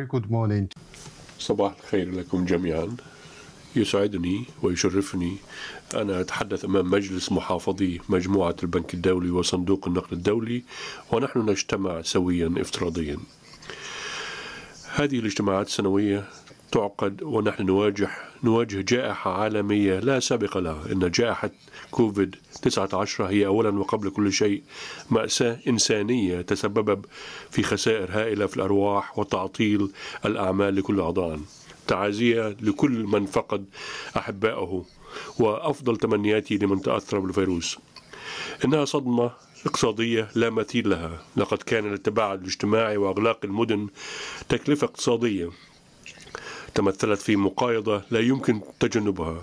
very good morning. صباح الخير لكم جميعا. يسعدني ويشرفني أن أتحدث أمام مجلس محافظي مجموعة البنك الدولي وصندوق النقد الدولي ونحن نجتمع سويا افتراضيا هذه الاجتماعات السنوية تعقد ونحن نواجه نواجه جائحة عالمية لا سابق لها إن جائحة كوفيد 19 هي أولا وقبل كل شيء مأساة إنسانية تسبب في خسائر هائلة في الأرواح وتعطيل الأعمال لكل أعضاء تعازية لكل من فقد أحبائه وأفضل تمنياتي لمن تأثر بالفيروس إنها صدمة اقتصادية لا مثيل لها لقد كان التباعد الاجتماعي وأغلاق المدن تكلفة اقتصادية تمثلت في مقايضة لا يمكن تجنبها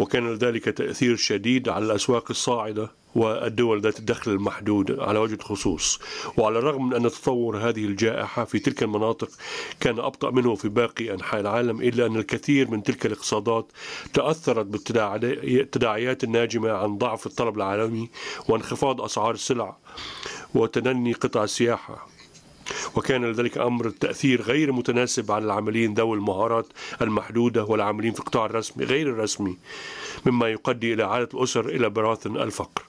وكان ذلك تأثير شديد على الأسواق الصاعدة والدول ذات الدخل المحدود على وجه الخصوص وعلى الرغم من أن تطور هذه الجائحة في تلك المناطق كان أبطأ منه في باقي أنحاء العالم إلا أن الكثير من تلك الاقتصادات تأثرت بالتداعيات الناجمة عن ضعف الطلب العالمي وانخفاض أسعار السلع وتدني قطع السياحة وكان لذلك أمر تأثير غير متناسب على العاملين ذوي المهارات المحدودة والعاملين في القطاع الرسمي غير الرسمي مما يؤدي إلى عادة الأسر إلى براثن الفقر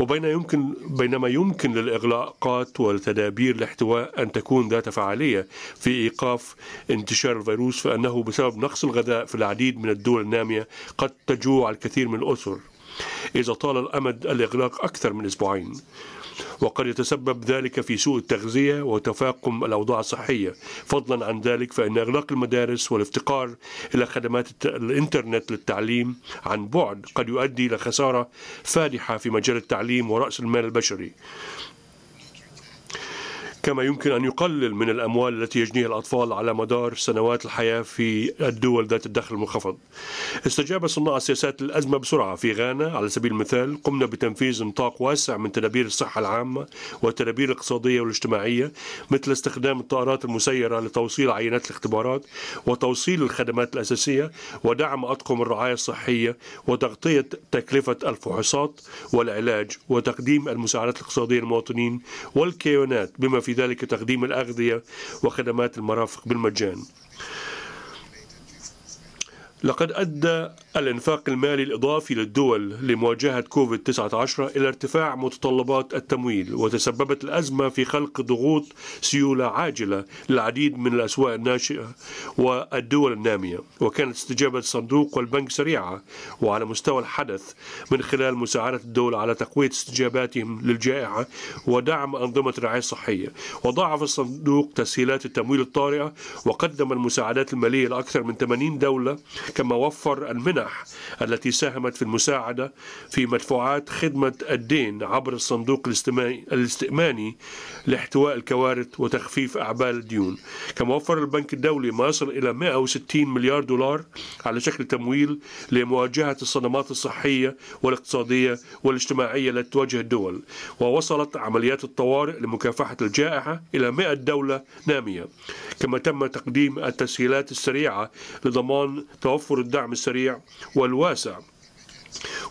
وبين يمكن بينما يمكن للإغلاقات والتدابير الاحتواء أن تكون ذات فعالية في إيقاف انتشار الفيروس فأنه بسبب نقص الغذاء في العديد من الدول النامية قد تجوع الكثير من الأسر إذا طال الأمد الإغلاق أكثر من أسبوعين وقد يتسبب ذلك في سوء التغذية وتفاقم الأوضاع الصحية فضلا عن ذلك فإن إغلاق المدارس والافتقار إلى خدمات الإنترنت للتعليم عن بعد قد يؤدي إلى خسارة فادحة في مجال التعليم ورأس المال البشري كما يمكن أن يقلل من الأموال التي يجنيها الأطفال على مدار سنوات الحياة في الدول ذات الدخل المنخفض استجاب صناع السياسات الأزمة بسرعة في غانا على سبيل المثال قمنا بتنفيذ نطاق واسع من تدابير الصحة العامة والتدابير الاقتصادية والاجتماعية مثل استخدام الطائرات المسيرة لتوصيل عينات الاختبارات وتوصيل الخدمات الأساسية ودعم أطقم الرعاية الصحية وتغطية تكلفة الفحوصات والعلاج وتقديم المساعدات الاقتصادية للمواطنين والكيونات بما في في ذلك تقديم الأغذية وخدمات المرافق بالمجان لقد أدى الإنفاق المالي الإضافي للدول لمواجهة كوفيد-19 إلى ارتفاع متطلبات التمويل وتسببت الأزمة في خلق ضغوط سيولة عاجلة للعديد من الأسواق الناشئة والدول النامية وكانت استجابة الصندوق والبنك سريعة وعلى مستوى الحدث من خلال مساعدة الدول على تقوية استجاباتهم للجائحة ودعم أنظمة الرعاية الصحية وضاعف الصندوق تسهيلات التمويل الطارئة وقدم المساعدات المالية لأكثر من 80 دولة كما وفر المنح التي ساهمت في المساعدة في مدفوعات خدمة الدين عبر الصندوق الاستئماني لاحتواء الكوارث وتخفيف أعبال الديون كما وفر البنك الدولي ما يصل إلى 160 مليار دولار على شكل تمويل لمواجهة الصدمات الصحية والاقتصادية والاجتماعية التي تواجه الدول ووصلت عمليات الطوارئ لمكافحة الجائحة إلى 100 دولة نامية كما تم تقديم التسهيلات السريعة لضمان توفر الدعم السريع والواجب واسع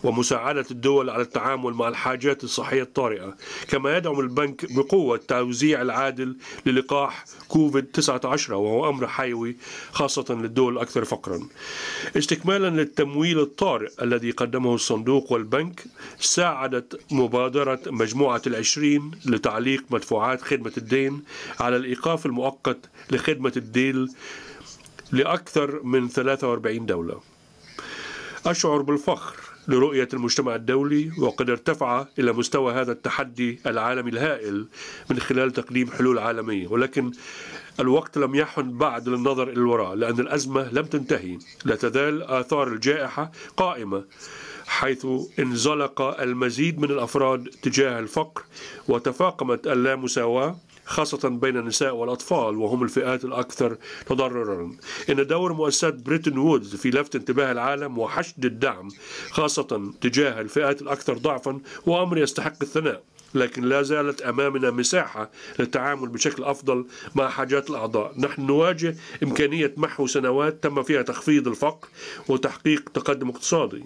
ومساعدة الدول على التعامل مع الحاجات الصحية الطارئة كما يدعم البنك بقوة التوزيع العادل للقاح كوفيد 19 وهو أمر حيوي خاصة للدول الأكثر فقرا استكمالا للتمويل الطارئ الذي قدمه الصندوق والبنك ساعدت مبادرة مجموعة العشرين لتعليق مدفوعات خدمة الدين على الإيقاف المؤقت لخدمة الدين لأكثر من 43 دولة أشعر بالفخر لرؤية المجتمع الدولي وقد ارتفع إلى مستوى هذا التحدي العالمي الهائل من خلال تقديم حلول عالمية ولكن الوقت لم يحن بعد للنظر إلى الوراء لأن الأزمة لم تنتهي لا تزال آثار الجائحة قائمة حيث انزلق المزيد من الأفراد تجاه الفقر وتفاقمت اللامساواة خاصة بين النساء والأطفال وهم الفئات الأكثر تضررا إن دور مؤسسات بريتن وودز في لفت انتباه العالم وحشد الدعم خاصة تجاه الفئات الأكثر ضعفا وأمر يستحق الثناء لكن لا زالت امامنا مساحه للتعامل بشكل افضل مع حاجات الاعضاء، نحن نواجه امكانيه محو سنوات تم فيها تخفيض الفقر وتحقيق تقدم اقتصادي.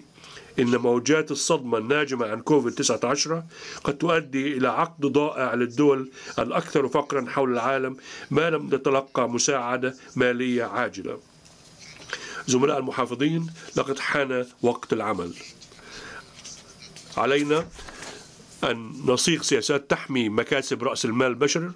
إن موجات الصدمة الناجمة عن كوفيد 19 قد تؤدي إلى عقد ضائع للدول الأكثر فقرا حول العالم ما لم تتلقى مساعدة مالية عاجلة زملاء المحافظين لقد حان وقت العمل علينا أن نصيغ سياسات تحمي مكاسب رأس المال البشر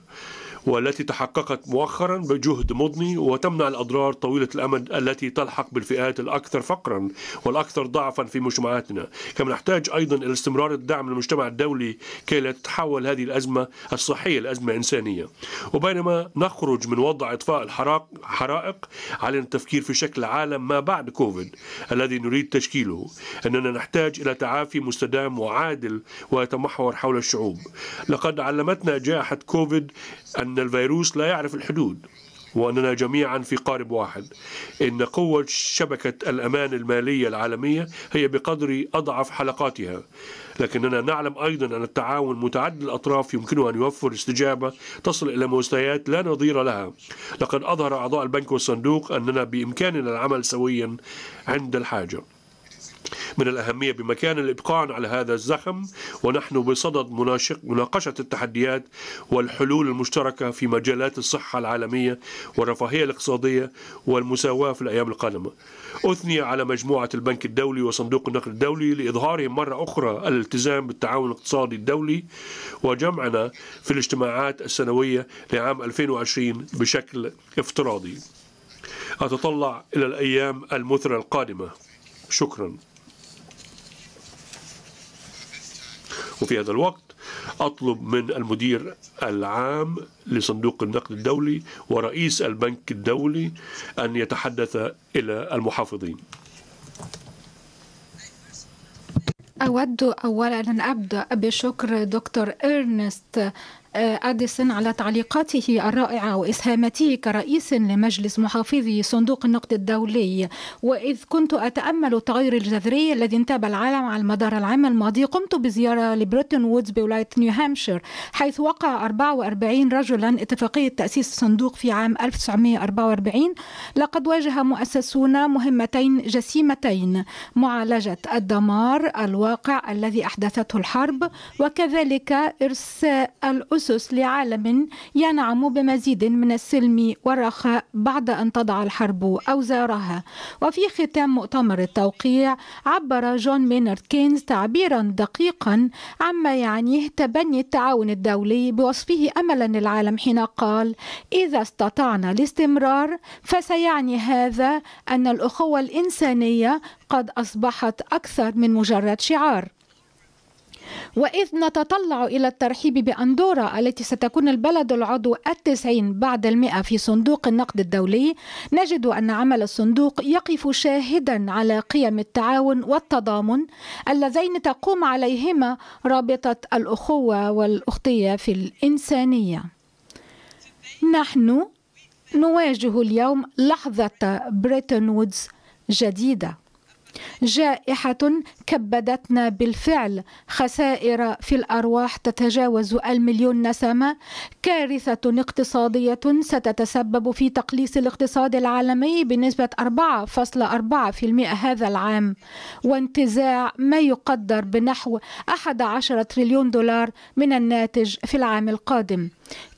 والتي تحققت مؤخرا بجهد مضني وتمنع الأضرار طويلة الأمد التي تلحق بالفئات الأكثر فقرا والأكثر ضعفا في مجتمعاتنا كما نحتاج أيضا إلى استمرار الدعم للمجتمع الدولي كي لا تتحول هذه الأزمة الصحية لأزمة إنسانية وبينما نخرج من وضع إطفاء الحرائق علينا التفكير في شكل عالم ما بعد كوفيد الذي نريد تشكيله أننا نحتاج إلى تعافي مستدام وعادل ويتمحور حول الشعوب لقد علمتنا جائحة كوفيد أن الفيروس لا يعرف الحدود وأننا جميعا في قارب واحد إن قوة شبكة الأمان المالية العالمية هي بقدر أضعف حلقاتها لكننا نعلم أيضا أن التعاون متعدد الأطراف يمكنه أن يوفر استجابة تصل إلى مستويات لا نظير لها لقد أظهر أعضاء البنك والصندوق أننا بإمكاننا العمل سويا عند الحاجة من الأهمية بمكان الإبقاء على هذا الزخم ونحن بصدد مناقشة التحديات والحلول المشتركة في مجالات الصحة العالمية والرفاهية الاقتصادية والمساواة في الأيام القادمة أثني على مجموعة البنك الدولي وصندوق النقد الدولي لإظهارهم مرة أخرى الالتزام بالتعاون الاقتصادي الدولي وجمعنا في الاجتماعات السنوية لعام 2020 بشكل افتراضي أتطلع إلى الأيام المثرى القادمة شكراً وفي هذا الوقت أطلب من المدير العام لصندوق النقد الدولي ورئيس البنك الدولي أن يتحدث إلى المحافظين أود أولا أن أبدأ بشكر دكتور إرنست آه، أديسون على تعليقاته الرائعة وإسهامته كرئيس لمجلس محافظي صندوق النقد الدولي وإذ كنت أتأمل التغير الجذري الذي انتاب العالم على مدار العام الماضي قمت بزيارة لبريتون وودز بولاية نيو هامشير حيث وقع 44 رجلا اتفاقية تأسيس الصندوق في عام 1944 لقد واجه مؤسسون مهمتين جسيمتين معالجة الدمار الواقع الذي أحدثته الحرب وكذلك إرساء الأسر أسس لعالم ينعم بمزيد من السلم والرخاء بعد أن تضع الحرب أوزارها وفي ختام مؤتمر التوقيع عبر جون مينارد كينز تعبيرا دقيقا عما يعنيه تبني التعاون الدولي بوصفه أملا للعالم حين قال إذا استطعنا الاستمرار فسيعني هذا أن الأخوة الإنسانية قد أصبحت أكثر من مجرد شعار وإذ نتطلع إلى الترحيب بأندورا التي ستكون البلد العضو التسعين بعد المئة في صندوق النقد الدولي نجد أن عمل الصندوق يقف شاهدا على قيم التعاون والتضامن اللذين تقوم عليهما رابطة الأخوة والأختية في الإنسانية نحن نواجه اليوم لحظة بريتن وودز جديدة جائحة كبدتنا بالفعل خسائر في الأرواح تتجاوز المليون نسمة كارثة اقتصادية ستتسبب في تقليص الاقتصاد العالمي بنسبة 4.4% هذا العام وانتزاع ما يقدر بنحو 11 تريليون دولار من الناتج في العام القادم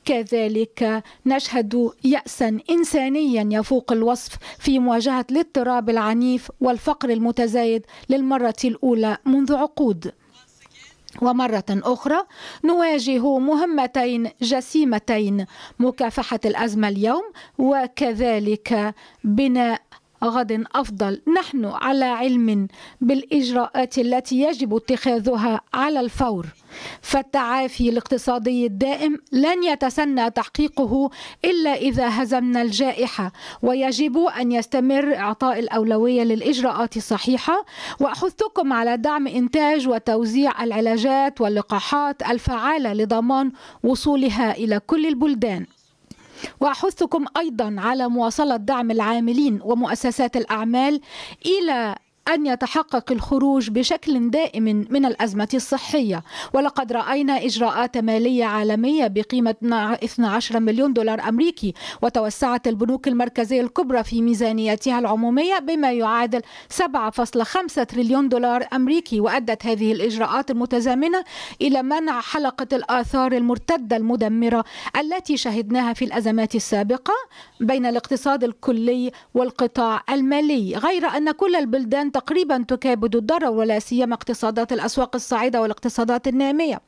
كذلك نشهد يأسا إنسانيا يفوق الوصف في مواجهة الاضطراب العنيف والفقر المتزايد للمرة الأولى منذ عقود ومرة أخرى نواجه مهمتين جسيمتين مكافحة الأزمة اليوم وكذلك بناء غد افضل نحن على علم بالاجراءات التي يجب اتخاذها على الفور فالتعافي الاقتصادي الدائم لن يتسنى تحقيقه الا اذا هزمنا الجائحه ويجب ان يستمر اعطاء الاولويه للاجراءات الصحيحه واحثكم على دعم انتاج وتوزيع العلاجات واللقاحات الفعاله لضمان وصولها الى كل البلدان وأحثكم أيضا على مواصلة دعم العاملين ومؤسسات الأعمال إلى أن يتحقق الخروج بشكل دائم من الأزمة الصحية ولقد رأينا إجراءات مالية عالمية بقيمة 12 مليون دولار أمريكي وتوسعت البنوك المركزية الكبرى في ميزانيتها العمومية بما يعادل 7.5 تريليون دولار أمريكي وأدت هذه الإجراءات المتزامنة إلى منع حلقة الآثار المرتدة المدمرة التي شهدناها في الأزمات السابقة بين الاقتصاد الكلي والقطاع المالي غير أن كل البلدان تقريبا تكابد الضرر ولا سيما اقتصادات الأسواق الصاعدة والاقتصادات الناميه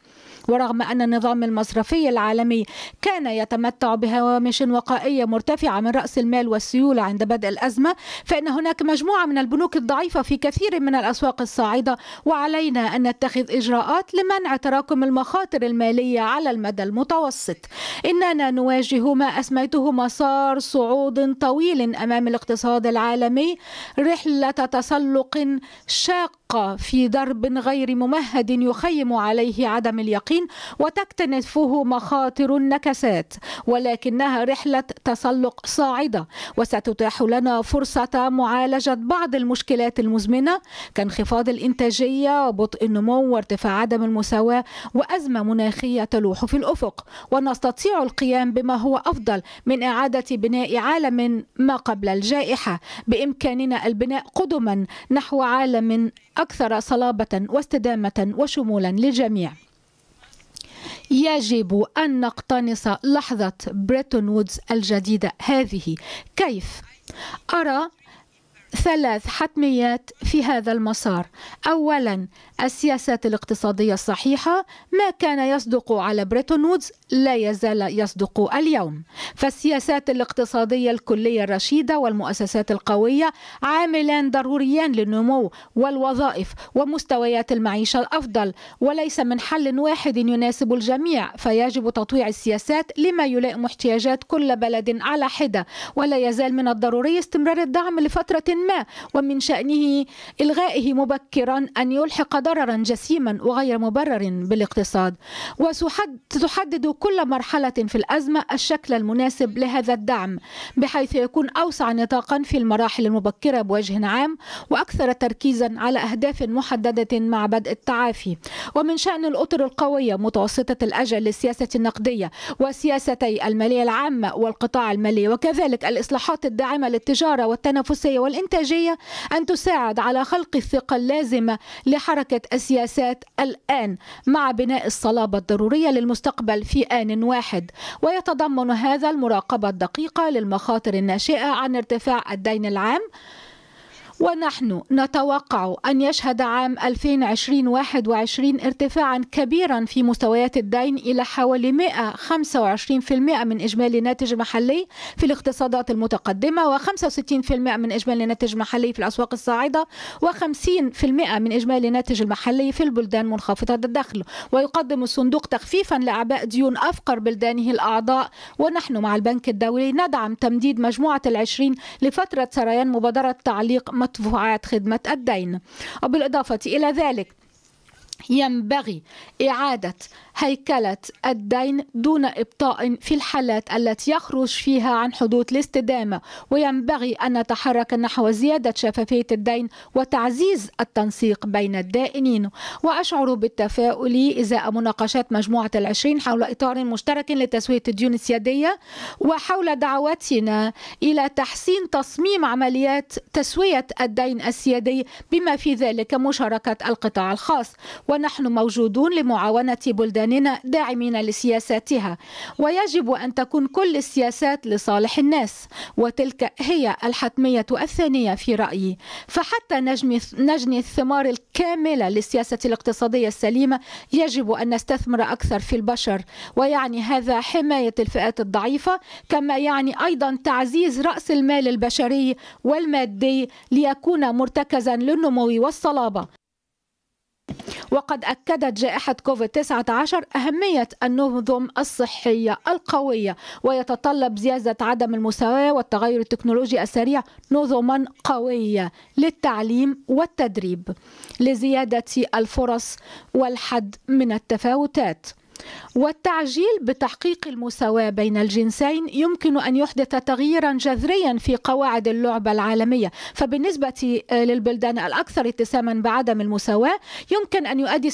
ورغم أن النظام المصرفي العالمي كان يتمتع بهوامش وقائية مرتفعة من رأس المال والسيولة عند بدء الأزمة فإن هناك مجموعة من البنوك الضعيفة في كثير من الأسواق الصاعدة وعلينا أن نتخذ إجراءات لمنع تراكم المخاطر المالية على المدى المتوسط إننا نواجه ما أسميته مسار صعود طويل أمام الاقتصاد العالمي رحلة تسلق شاق تترقى في درب غير ممهد يخيم عليه عدم اليقين وتكتنفه مخاطر النكسات ولكنها رحلة تسلق صاعدة وستتاح لنا فرصة معالجة بعض المشكلات المزمنة كانخفاض الإنتاجية وبطء النمو وارتفاع عدم المساواة وأزمة مناخية تلوح في الأفق ونستطيع القيام بما هو أفضل من إعادة بناء عالم ما قبل الجائحة بإمكاننا البناء قدما نحو عالم أكثر صلابة واستدامة وشمولا للجميع يجب أن نقتنص لحظة بريتون وودز الجديدة هذه كيف؟ أرى ثلاث حتميات في هذا المسار أولا السياسات الاقتصادية الصحيحة ما كان يصدق على بريتون وودز لا يزال يصدق اليوم فالسياسات الاقتصادية الكلية الرشيدة والمؤسسات القوية عاملان ضروريان للنمو والوظائف ومستويات المعيشة الأفضل وليس من حل واحد يناسب الجميع فيجب تطويع السياسات لما يلائم احتياجات كل بلد على حدة ولا يزال من الضروري استمرار الدعم لفترة ما ومن شأنه إلغائه مبكرا أن يلحق ضررا جسيما وغير مبرر بالاقتصاد وتحدد كل مرحلة في الأزمة الشكل المناسب لهذا الدعم بحيث يكون أوسع نطاقا في المراحل المبكرة بوجه عام وأكثر تركيزا على أهداف محددة مع بدء التعافي ومن شأن الأطر القوية متوسطة الأجل للسياسة النقدية وسياستي المالية العامة والقطاع المالي وكذلك الإصلاحات الداعمة للتجارة والتنافسية والإنتاجية أن تساعد على خلق الثقة اللازمة لحركة شركه السياسات الآن مع بناء الصلابة الضرورية للمستقبل في آن واحد ويتضمن هذا المراقبة الدقيقة للمخاطر الناشئة عن ارتفاع الدين العام ونحن نتوقع أن يشهد عام 2021 ارتفاعا كبيرا في مستويات الدين إلى حوالي 125% من إجمالي ناتج محلي في الاقتصادات المتقدمة و65% من إجمالي ناتج محلي في الأسواق الصاعدة و50% من إجمالي ناتج المحلي في البلدان منخفضة الدخل ويقدم الصندوق تخفيفا لأعباء ديون أفقر بلدانه الأعضاء ونحن مع البنك الدولي ندعم تمديد مجموعة العشرين لفترة سريان مبادرة تعليق مدفوعات خدمة الدين وبالإضافة إلى ذلك ينبغي إعادة هيكلة الدين دون إبطاء في الحالات التي يخرج فيها عن حدود الاستدامة وينبغي أن نتحرك نحو زيادة شفافية الدين وتعزيز التنسيق بين الدائنين وأشعر بالتفاؤل إزاء مناقشات مجموعة العشرين حول إطار مشترك لتسوية الديون السيادية وحول دعوتنا إلى تحسين تصميم عمليات تسوية الدين السيادي بما في ذلك مشاركة القطاع الخاص ونحن موجودون لمعاونة بلدان مواطنين داعمين لسياساتها ويجب أن تكون كل السياسات لصالح الناس وتلك هي الحتمية الثانية في رأيي فحتى نجني, نجني الثمار الكاملة للسياسة الاقتصادية السليمة يجب أن نستثمر أكثر في البشر ويعني هذا حماية الفئات الضعيفة كما يعني أيضا تعزيز رأس المال البشري والمادي ليكون مرتكزا للنمو والصلابة وقد أكدت جائحة كوفيد-19 أهمية النظم الصحية القوية ويتطلب زيادة عدم المساواة والتغير التكنولوجي السريع نظما قوية للتعليم والتدريب لزيادة الفرص والحد من التفاوتات والتعجيل بتحقيق المساواة بين الجنسين يمكن أن يحدث تغييرا جذريا في قواعد اللعبة العالمية فبالنسبة آه، للبلدان الأكثر اتساما بعدم المساواة يمكن أن يؤدي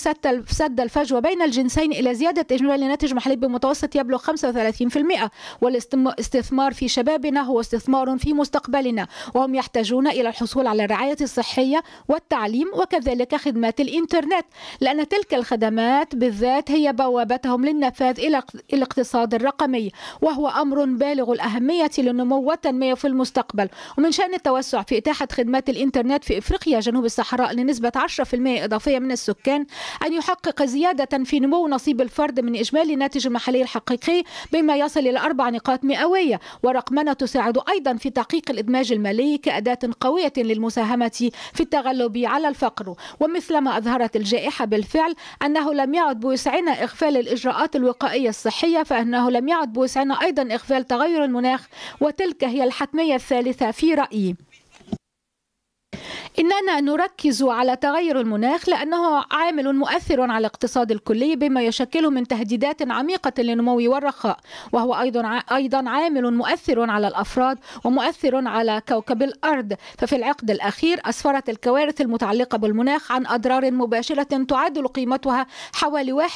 سد الفجوة بين الجنسين إلى زيادة إجمالي ناتج محلي بمتوسط يبلغ 35% والاستثمار في شبابنا هو استثمار في مستقبلنا وهم يحتاجون إلى الحصول على الرعاية الصحية والتعليم وكذلك خدمات الإنترنت لأن تلك الخدمات بالذات هي بوابة رغبتهم للنفاذ إلى الاقتصاد الرقمي وهو أمر بالغ الأهمية للنمو والتنمية في المستقبل ومن شأن التوسع في إتاحة خدمات الإنترنت في إفريقيا جنوب الصحراء لنسبة 10% إضافية من السكان أن يحقق زيادة في نمو نصيب الفرد من إجمالي الناتج المحلي الحقيقي بما يصل إلى أربع نقاط مئوية ورقمنة تساعد أيضا في تحقيق الإدماج المالي كأداة قوية للمساهمة في التغلب على الفقر ومثلما أظهرت الجائحة بالفعل أنه لم يعد بوسعنا إغفال الإجراءات الوقائية الصحية فإنه لم يعد بوسعنا أيضا إغفال تغير المناخ وتلك هي الحتمية الثالثة في رأيي إننا نركز على تغير المناخ لأنه عامل مؤثر على الاقتصاد الكلي بما يشكله من تهديدات عميقة للنمو والرخاء وهو أيضا أيضا عامل مؤثر على الأفراد ومؤثر على كوكب الأرض ففي العقد الأخير أسفرت الكوارث المتعلقة بالمناخ عن أضرار مباشرة تعادل قيمتها حوالي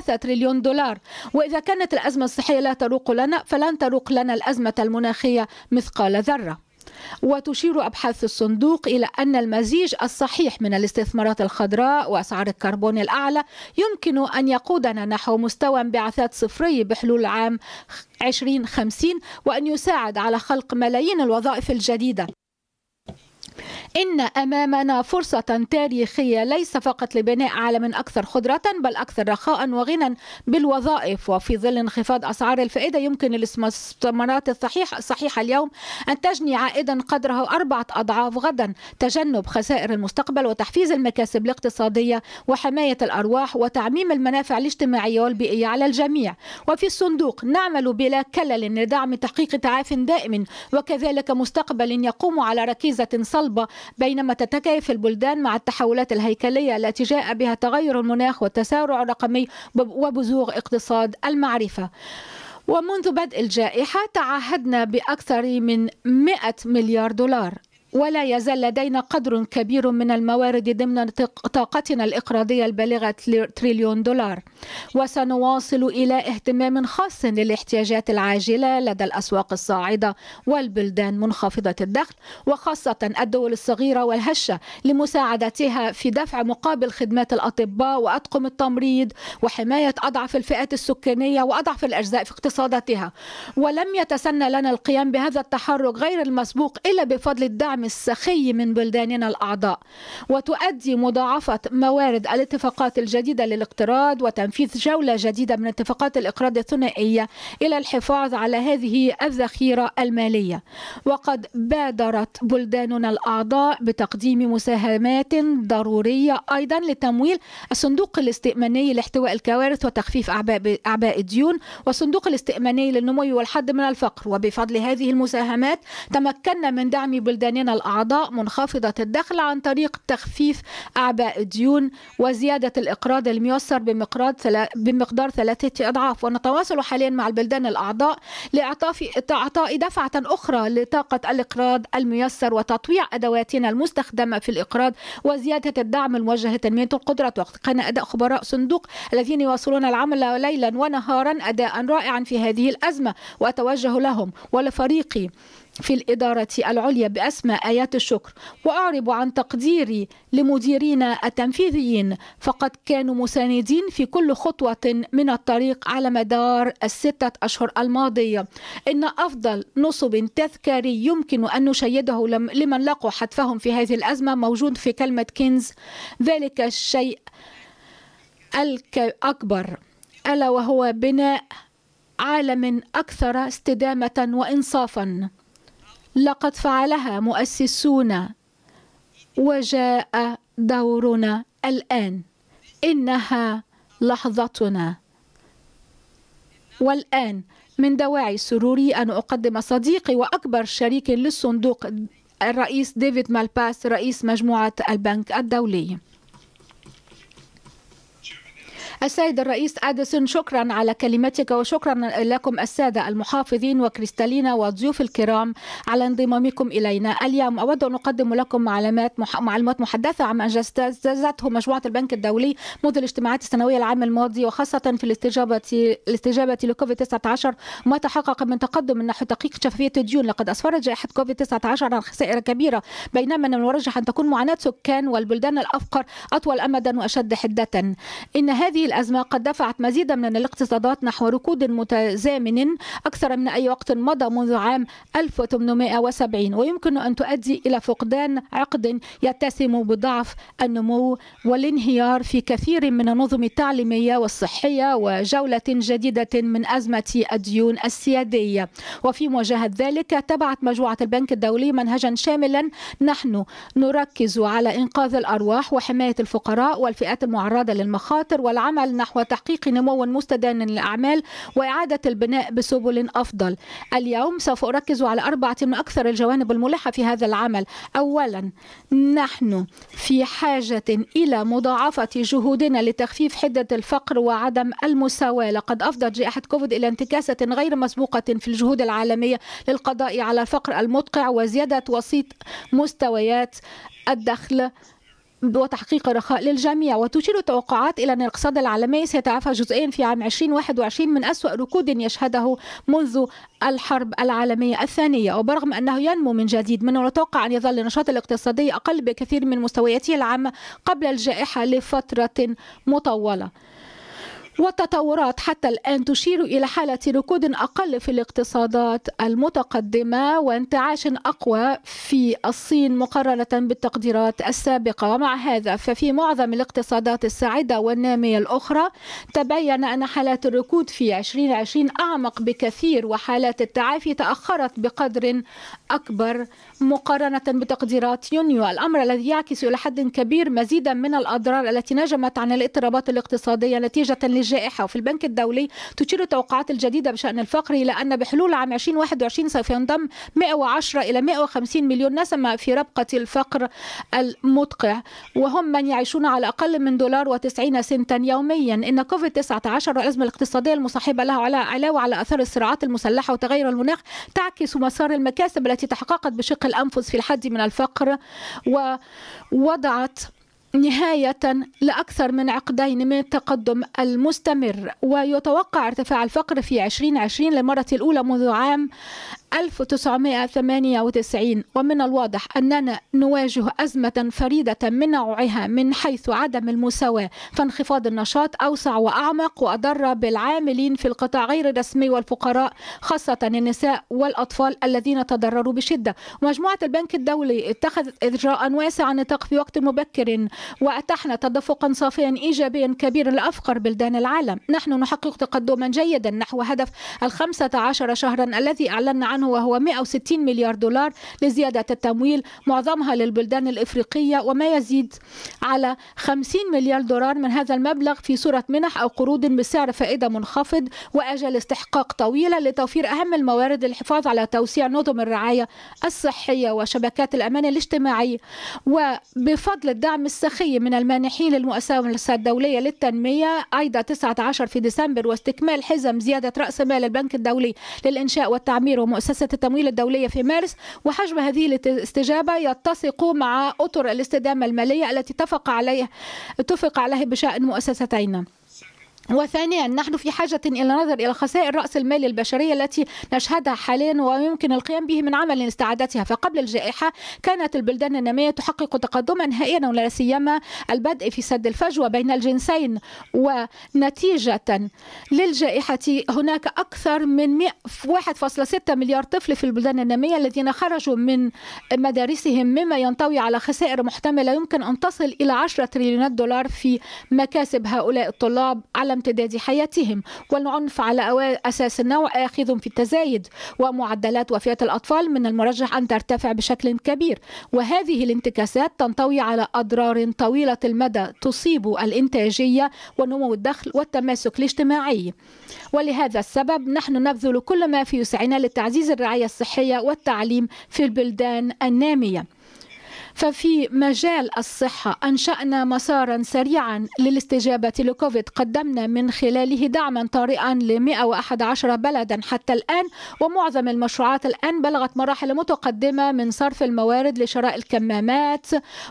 1.3 تريليون دولار وإذا كانت الأزمة الصحية لا تروق لنا فلن تروق لنا الأزمة المناخية مثقال ذرة وتشير أبحاث الصندوق إلى أن المزيج الصحيح من الاستثمارات الخضراء وأسعار الكربون الأعلى يمكن أن يقودنا نحو مستوى انبعاثات صفري بحلول عام 2050 وأن يساعد على خلق ملايين الوظائف الجديدة إن أمامنا فرصة تاريخية ليس فقط لبناء عالم أكثر خضرة بل أكثر رخاء وغنى بالوظائف وفي ظل انخفاض أسعار الفائدة يمكن للاستثمارات الصحيحة, الصحيح اليوم أن تجني عائدا قدره أربعة أضعاف غدا تجنب خسائر المستقبل وتحفيز المكاسب الاقتصادية وحماية الأرواح وتعميم المنافع الاجتماعية والبيئية على الجميع وفي الصندوق نعمل بلا كلل لدعم تحقيق تعاف دائم وكذلك مستقبل يقوم على ركيزة صادقة صلبة بينما تتكيف البلدان مع التحولات الهيكلية التي جاء بها تغير المناخ والتسارع الرقمي وبزوغ اقتصاد المعرفة ومنذ بدء الجائحة تعهدنا بأكثر من 100 مليار دولار ولا يزال لدينا قدر كبير من الموارد ضمن طاقتنا الإقراضية البالغة تريليون دولار وسنواصل إلى اهتمام خاص للاحتياجات العاجلة لدى الأسواق الصاعدة والبلدان منخفضة الدخل وخاصة الدول الصغيرة والهشة لمساعدتها في دفع مقابل خدمات الأطباء وأطقم التمريض وحماية أضعف الفئات السكانية وأضعف الأجزاء في اقتصاداتها ولم يتسنى لنا القيام بهذا التحرك غير المسبوق إلا بفضل الدعم الدعم السخي من بلداننا الأعضاء وتؤدي مضاعفة موارد الاتفاقات الجديدة للاقتراض وتنفيذ جولة جديدة من اتفاقات الاقراض الثنائية إلى الحفاظ على هذه الذخيرة المالية وقد بادرت بلداننا الأعضاء بتقديم مساهمات ضرورية أيضا لتمويل الصندوق الاستئماني لاحتواء الكوارث وتخفيف أعباء الديون والصندوق الاستئماني للنمو والحد من الفقر وبفضل هذه المساهمات تمكنا من دعم بلداننا الأعضاء منخفضة الدخل عن طريق تخفيف أعباء الديون وزيادة الإقراض الميسر بمقدار بمقدار ثلاثة أضعاف ونتواصل حاليا مع البلدان الأعضاء لإعطاء دفعة أخرى لطاقة الإقراض الميسر وتطويع أدواتنا المستخدمة في الإقراض وزيادة الدعم الموجه لتنمية القدرة وقت كان أداء خبراء صندوق الذين يواصلون العمل ليلا ونهارا أداء رائعا في هذه الأزمة وأتوجه لهم ولفريقي في الإدارة العليا بأسماء آيات الشكر وأعرب عن تقديري لمديرين التنفيذيين فقد كانوا مساندين في كل خطوة من الطريق على مدار الستة أشهر الماضية إن أفضل نصب تذكاري يمكن أن نشيده لمن لقوا حتفهم في هذه الأزمة موجود في كلمة كينز ذلك الشيء الأكبر ألا وهو بناء عالم أكثر استدامة وإنصافا لقد فعلها مؤسسونا وجاء دورنا الان انها لحظتنا والان من دواعي سروري ان اقدم صديقي واكبر شريك للصندوق الرئيس ديفيد مالباس رئيس مجموعه البنك الدولي السيد الرئيس أديسون شكرا على كلمتك وشكرا لكم السادة المحافظين وكريستالينا والضيوف الكرام على انضمامكم إلينا اليوم أود أن أقدم لكم معلومات معلومات محدثة عما أنجزته مجموعة البنك الدولي منذ الاجتماعات السنوية العام الماضي وخاصة في الاستجابة الاستجابة لكوفيد 19 ما تحقق من تقدم من نحو تحقيق شفافية الديون لقد أسفرت جائحة كوفيد 19 عن خسائر كبيرة بينما من المرجح أن تكون معاناة سكان والبلدان الأفقر أطول أمدا وأشد حدة إن هذه الأزمة قد دفعت مزيدا من الاقتصادات نحو ركود متزامن أكثر من أي وقت مضى منذ عام 1870 ويمكن أن تؤدي إلى فقدان عقد يتسم بضعف النمو والانهيار في كثير من النظم التعليمية والصحية وجولة جديدة من أزمة الديون السيادية وفي مواجهة ذلك تبعت مجموعة البنك الدولي منهجا شاملا نحن نركز على إنقاذ الأرواح وحماية الفقراء والفئات المعرضة للمخاطر والعمل العمل نحو تحقيق نمو مستدام للأعمال وإعادة البناء بسبل أفضل اليوم سوف أركز على أربعة من أكثر الجوانب الملحة في هذا العمل أولا نحن في حاجة إلى مضاعفة جهودنا لتخفيف حدة الفقر وعدم المساواة لقد أفضت جائحة كوفيد إلى انتكاسة غير مسبوقة في الجهود العالمية للقضاء على الفقر المدقع وزيادة وسيط مستويات الدخل وتحقيق رخاء للجميع وتشير التوقعات إلى أن الاقتصاد العالمي سيتعافى جزئيا في عام 2021 من أسوأ ركود يشهده منذ الحرب العالمية الثانية وبرغم أنه ينمو من جديد من المتوقع أن يظل النشاط الاقتصادي أقل بكثير من مستوياته العامة قبل الجائحة لفترة مطولة والتطورات حتى الآن تشير إلى حالة ركود أقل في الاقتصادات المتقدمة وانتعاش أقوى في الصين مقارنة بالتقديرات السابقة ومع هذا ففي معظم الاقتصادات الساعدة والنامية الأخرى تبين أن حالات الركود في 2020 أعمق بكثير وحالات التعافي تأخرت بقدر أكبر مقارنة بتقديرات يونيو الأمر الذي يعكس إلى حد كبير مزيدا من الأضرار التي نجمت عن الاضطرابات الاقتصادية نتيجة لج الجائحة وفي البنك الدولي تشير التوقعات الجديدة بشأن الفقر إلى أن بحلول عام 2021 سوف ينضم 110 إلى 150 مليون نسمة في ربقة الفقر المدقع وهم من يعيشون على أقل من دولار و90 سنتا يوميا إن كوفيد 19 والأزمة الاقتصادية المصاحبة له على علاوة على أثار الصراعات المسلحة وتغير المناخ تعكس مسار المكاسب التي تحققت بشق الأنفس في الحد من الفقر ووضعت نهاية لأكثر من عقدين من التقدم المستمر ويتوقع ارتفاع الفقر في 2020 للمرة الأولى منذ عام 1998 ومن الواضح أننا نواجه أزمة فريدة من نوعها من حيث عدم المساواة فانخفاض النشاط أوسع وأعمق وأضر بالعاملين في القطاع غير الرسمي والفقراء خاصة النساء والأطفال الذين تضرروا بشدة مجموعة البنك الدولي اتخذت إجراء واسع النطاق في وقت مبكر وأتحنا تدفقا صافيا إيجابيا كبيرا لأفقر بلدان العالم نحن نحقق تقدما جيدا نحو هدف الخمسة عشر شهرا الذي أعلنا عنه عنه وهو 160 مليار دولار لزيادة التمويل معظمها للبلدان الإفريقية وما يزيد على 50 مليار دولار من هذا المبلغ في صورة منح أو قروض بسعر فائدة منخفض وأجل استحقاق طويلة لتوفير أهم الموارد للحفاظ على توسيع نظم الرعاية الصحية وشبكات الأمان الاجتماعي وبفضل الدعم السخي من المانحين للمؤسسة الدولية للتنمية أيضا 19 في ديسمبر واستكمال حزم زيادة رأس مال البنك الدولي للإنشاء والتعمير ومؤسسة مؤسسة التمويل الدولية في مارس وحجم هذه الاستجابة يتسق مع أطر الاستدامة المالية التي اتفق عليه اتفق عليه بشأن مؤسستينا وثانيا نحن في حاجة إلى نظر إلى خسائر رأس المال البشرية التي نشهدها حاليا ويمكن القيام به من عمل لاستعادتها فقبل الجائحة كانت البلدان النامية تحقق تقدما هائلا ولا سيما البدء في سد الفجوة بين الجنسين ونتيجة للجائحة هناك أكثر من 1.6 مليار طفل في البلدان النامية الذين خرجوا من مدارسهم مما ينطوي على خسائر محتملة يمكن أن تصل إلى 10 تريليونات دولار في مكاسب هؤلاء الطلاب على امتداد حياتهم والعنف على أساس النوع آخذ في التزايد ومعدلات وفاة الأطفال من المرجح أن ترتفع بشكل كبير وهذه الانتكاسات تنطوي على أضرار طويلة المدى تصيب الإنتاجية ونمو الدخل والتماسك الاجتماعي ولهذا السبب نحن نبذل كل ما في وسعنا لتعزيز الرعاية الصحية والتعليم في البلدان النامية ففي مجال الصحة أنشأنا مسارا سريعا للاستجابة لكوفيد قدمنا من خلاله دعما طارئا ل 111 بلدا حتى الآن ومعظم المشروعات الآن بلغت مراحل متقدمة من صرف الموارد لشراء الكمامات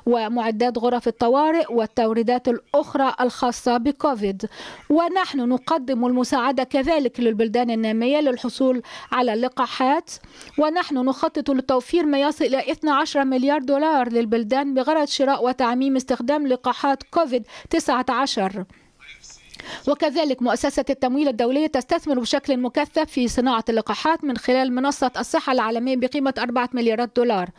ومعدات غرف الطوارئ والتوريدات الأخرى الخاصة بكوفيد ونحن نقدم المساعدة كذلك للبلدان النامية للحصول على اللقاحات ونحن نخطط لتوفير ما يصل إلى 12 مليار دولار البلدان بغرض شراء وتعميم استخدام لقاحات كوفيد 19 وكذلك مؤسسة التمويل الدولية تستثمر بشكل مكثف في صناعة اللقاحات من خلال منصة الصحة العالمية بقيمة 4 مليارات دولار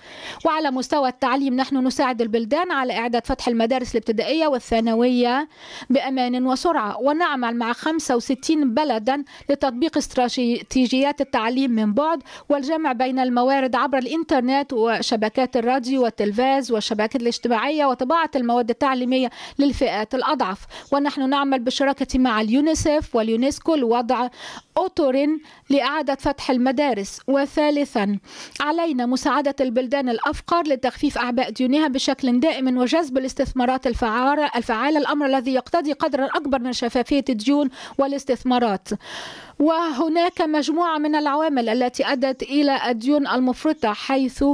وعلى مستوى التعليم نحن نساعد البلدان على إعداد فتح المدارس الابتدائية والثانوية بأمان وسرعة ونعمل مع 65 بلدا لتطبيق استراتيجيات التعليم من بعد والجمع بين الموارد عبر الإنترنت وشبكات الراديو والتلفاز والشبكات الاجتماعية وطباعة المواد التعليمية للفئات الأضعف ونحن نعمل بشراكة بالمشاركة مع اليونيسف واليونسكو لوضع أطر لإعادة فتح المدارس وثالثا علينا مساعدة البلدان الأفقر لتخفيف أعباء ديونها بشكل دائم وجذب الاستثمارات الفعالة الأمر الذي يقتضي قدرا أكبر من شفافية الديون والاستثمارات وهناك مجموعة من العوامل التي أدت إلى الديون المفرطة حيث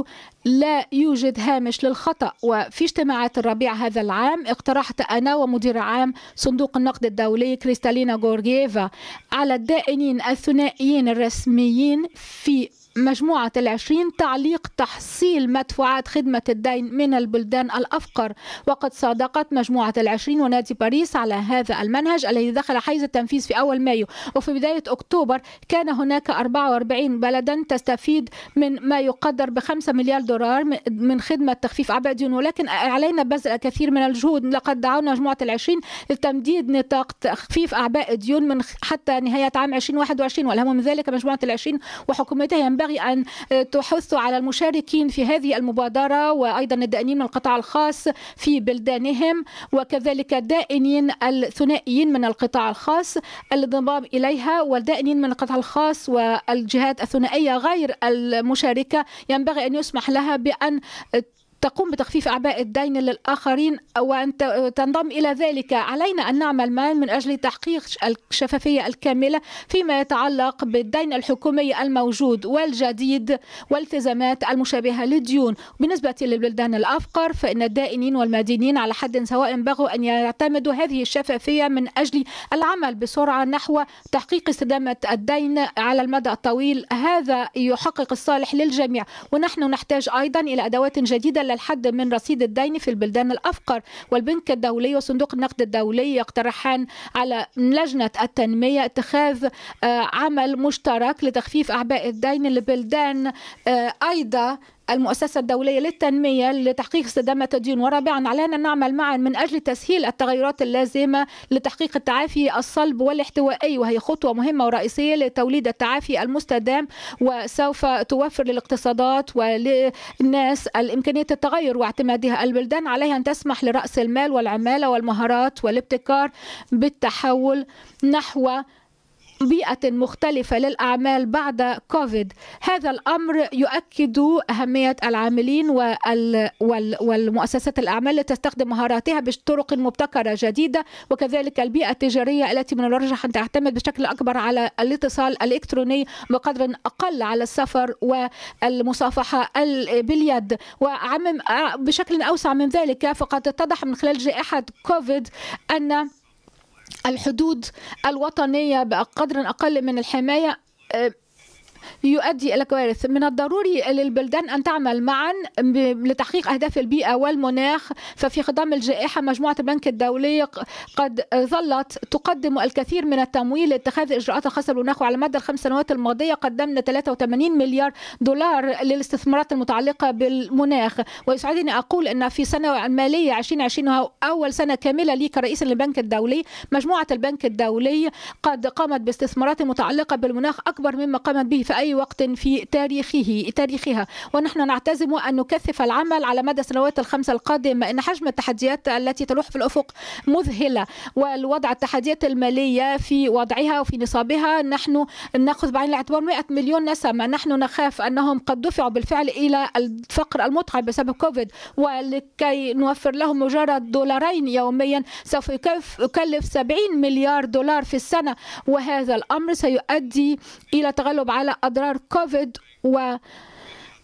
لا يوجد هامش للخطأ وفي اجتماعات الربيع هذا العام اقترحت أنا ومدير عام صندوق النقد الدولي كريستالينا غورجيفا على الدائنين الثنائيين الرسميين في مجموعة العشرين تعليق تحصيل مدفوعات خدمة الدين من البلدان الأفقر وقد صادقت مجموعة العشرين ونادي باريس على هذا المنهج الذي دخل حيز التنفيذ في أول مايو وفي بداية أكتوبر كان هناك 44 بلدا تستفيد من ما يقدر ب 5 مليار دولار من خدمة تخفيف أعباء ديون ولكن علينا بذل الكثير من الجهود لقد دعونا مجموعة العشرين لتمديد نطاق تخفيف أعباء الديون من حتى نهاية عام 2021 والأهم من ذلك مجموعة العشرين وحكومتها ينبغي ينبغي أن آه، تحث على المشاركين في هذه المبادرة وأيضا الدائنين من القطاع الخاص في بلدانهم وكذلك الدائنين الثنائيين من القطاع الخاص الانضمام إليها والدائنين من القطاع الخاص والجهات الثنائية غير المشاركة ينبغي أن يسمح لها بأن تقوم بتخفيف أعباء الدين للآخرين وأن تنضم إلى ذلك علينا أن نعمل معا من أجل تحقيق الشفافية الكاملة فيما يتعلق بالدين الحكومي الموجود والجديد والتزامات المشابهة للديون بالنسبة للبلدان الأفقر فإن الدائنين والمدينين على حد سواء بغوا أن يعتمدوا هذه الشفافية من أجل العمل بسرعة نحو تحقيق استدامة الدين على المدى الطويل هذا يحقق الصالح للجميع ونحن نحتاج أيضا إلى أدوات جديدة إلى الحد من رصيد الدين في البلدان الأفقر والبنك الدولي وصندوق النقد الدولي يقترحان على لجنة التنمية اتخاذ آه، عمل مشترك لتخفيف أعباء الدين لبلدان آه، أيضا المؤسسة الدولية للتنمية لتحقيق استدامة الدين ورابعا علينا أن نعمل معا من أجل تسهيل التغيرات اللازمة لتحقيق التعافي الصلب والاحتوائي وهي خطوة مهمة ورئيسية لتوليد التعافي المستدام وسوف توفر للاقتصادات وللناس الإمكانية التغير واعتمادها البلدان عليها أن تسمح لرأس المال والعمالة والمهارات والابتكار بالتحول نحو بيئة مختلفة للأعمال بعد كوفيد هذا الأمر يؤكد أهمية العاملين والمؤسسات الأعمال التي تستخدم مهاراتها بطرق مبتكرة جديدة وكذلك البيئة التجارية التي من المرجح أن تعتمد بشكل أكبر على الاتصال الإلكتروني بقدر أقل على السفر والمصافحة باليد وعمم آه، بشكل أوسع من ذلك فقد اتضح من خلال جائحة كوفيد أن الحدود الوطنية بقدر أقل من الحماية آه، يؤدي إلى كوارث من الضروري للبلدان أن تعمل معا لتحقيق أهداف البيئة والمناخ ففي خضم الجائحة مجموعة البنك الدولي قد ظلت تقدم الكثير من التمويل لاتخاذ إجراءات الخاصة بالمناخ وعلى مدى الخمس سنوات الماضية قدمنا 83 مليار دولار للاستثمارات المتعلقة بالمناخ ويسعدني أقول أن في سنة مالية 2020 أول سنة كاملة لي كرئيس للبنك الدولي مجموعة البنك الدولي قد قامت باستثمارات متعلقة بالمناخ أكبر مما قامت به في أي وقت في تاريخه تاريخها ونحن نعتزم أن نكثف العمل على مدى السنوات الخمسة القادمة إن حجم التحديات التي تلوح في الأفق مذهلة والوضع التحديات المالية في وضعها وفي نصابها نحن نأخذ بعين الاعتبار 100 مليون نسمة نحن نخاف أنهم قد دفعوا بالفعل إلى الفقر المتعب بسبب كوفيد ولكي نوفر لهم مجرد دولارين يوميا سوف يكلف 70 مليار دولار في السنة وهذا الأمر سيؤدي إلى تغلب على أضرار كوفيد و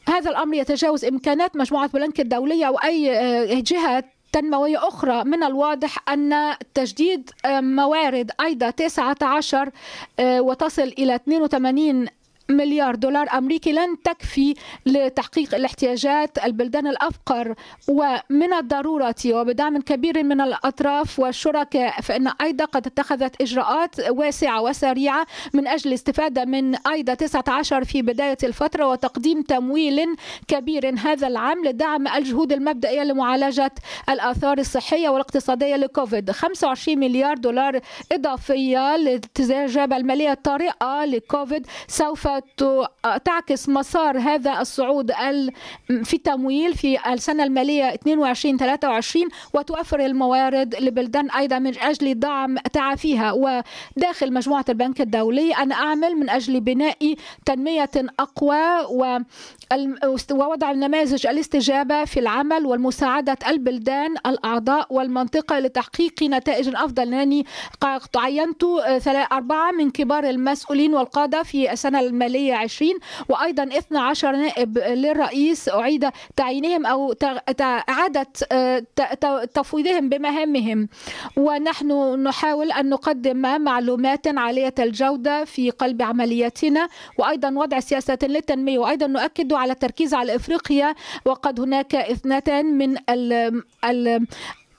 هذا الأمر يتجاوز إمكانات مجموعة بلانك الدولية وأي آه، جهة تنموية أخرى من الواضح أن تجديد آه، موارد أيضا 19 آه، وتصل إلى 82 مليار دولار أمريكي لن تكفي لتحقيق الاحتياجات البلدان الأفقر ومن الضرورة وبدعم كبير من الأطراف والشركاء فإن أيضا قد اتخذت إجراءات واسعة وسريعة من أجل الاستفادة من أيضا 19 في بداية الفترة وتقديم تمويل كبير هذا العام لدعم الجهود المبدئية لمعالجة الآثار الصحية والاقتصادية لكوفيد 25 مليار دولار إضافية لتجربة المالية الطارئة لكوفيد سوف تعكس مسار هذا الصعود في التمويل في السنة المالية 22-23 وتوفر الموارد لبلدان أيضا من أجل دعم تعافيها وداخل مجموعة البنك الدولي أنا أعمل من أجل بناء تنمية أقوى و ووضع نماذج الاستجابة في العمل والمساعدة البلدان الأعضاء والمنطقة لتحقيق نتائج أفضل لأنني عينت آه، أربعة من كبار المسؤولين والقادة في السنة المالية 20 وأيضا 12 نائب للرئيس أعيد تعيينهم أو إعادة آه، تفويضهم بمهامهم ونحن نحاول أن نقدم معلومات عالية الجودة في قلب عملياتنا وأيضا وضع سياسة للتنمية وأيضا نؤكد يعتمدوا على التركيز على افريقيا وقد هناك اثنتان من ال ال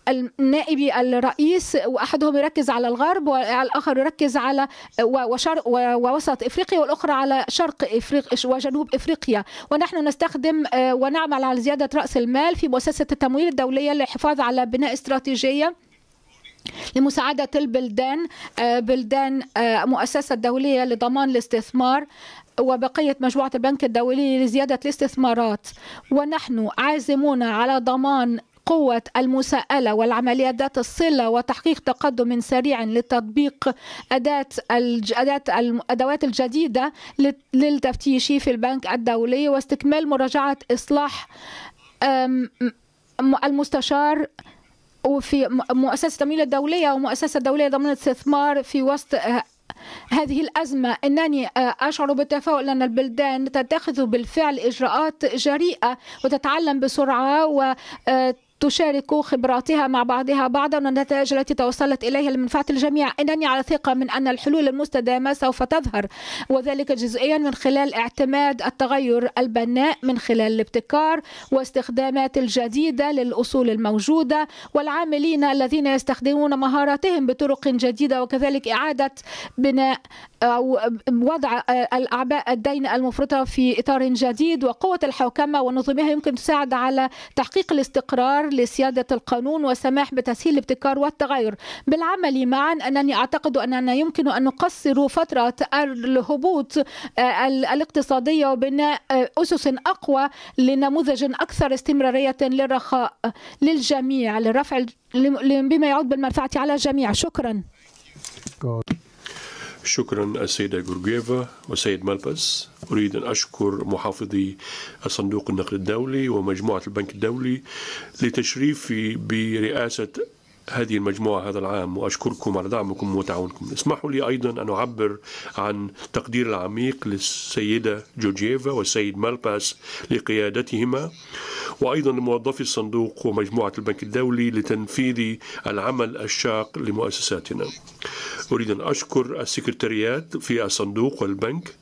النائب الرئيس واحدهم يركز على الغرب والاخر يركز على وشرق ووسط افريقيا والاخرى على شرق افريقيا وجنوب افريقيا ونحن نستخدم آه، ونعمل على زياده راس المال في مؤسسه التمويل الدوليه للحفاظ على بناء استراتيجيه لمساعدة البلدان آه، بلدان آه، مؤسسة دولية لضمان الاستثمار وبقية مجموعة البنك الدولي لزيادة الاستثمارات ونحن عازمون على ضمان قوة المساءلة والعملية ذات الصلة وتحقيق تقدم سريع لتطبيق أداة الأدوات الجديدة للتفتيش في البنك الدولي واستكمال مراجعة إصلاح المستشار وفي مؤسسة التمويل الدولية ومؤسسة الدولية لضمان الاستثمار في وسط أه، هذه الأزمة أنني آه، أشعر بالتفاؤل أن البلدان تتخذ بالفعل إجراءات جريئة وتتعلم بسرعة وت آه، تشارك خبراتها مع بعضها بعضا والنتائج التي توصلت إليها لمنفعة الجميع إنني على ثقة من أن الحلول المستدامة سوف تظهر وذلك جزئيا من خلال اعتماد التغير البناء من خلال الابتكار واستخدامات الجديدة للأصول الموجودة والعاملين الذين يستخدمون مهاراتهم بطرق جديدة وكذلك إعادة بناء أو وضع الأعباء الدين المفرطة في إطار جديد وقوة الحوكمة ونظمها يمكن تساعد على تحقيق الاستقرار لسيادة القانون وسماح بتسهيل الابتكار والتغير بالعمل معا أنني أعتقد أننا يمكن أن نقصر فترة الهبوط آه، الاقتصادية وبناء آه، أسس أقوى لنموذج أكثر استمرارية للرخاء للجميع لرفع بما يعود بالمنفعة على الجميع شكرا God. شكرا السيدة جورجيفا والسيد ملبس أريد أن أشكر محافظي الصندوق النقد الدولي ومجموعة البنك الدولي لتشريفي برئاسة هذه المجموعة هذا العام وأشكركم على دعمكم وتعاونكم اسمحوا لي أيضا أن أعبر عن تقدير العميق للسيدة جورجيفا والسيد مالباس لقيادتهما وأيضا لموظفي الصندوق ومجموعة البنك الدولي لتنفيذ العمل الشاق لمؤسساتنا أريد أن أشكر السكرتاريات في الصندوق والبنك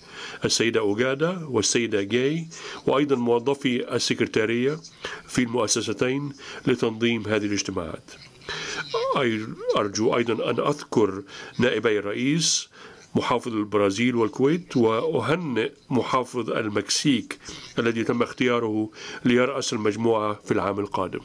السيدة أوغادا والسيدة جاي وأيضا موظفي السكرتارية في المؤسستين لتنظيم هذه الاجتماعات آه، أرجو أيضا أن أذكر نائبي الرئيس محافظ البرازيل والكويت وأهنئ محافظ المكسيك الذي تم اختياره ليرأس المجموعة في العام القادم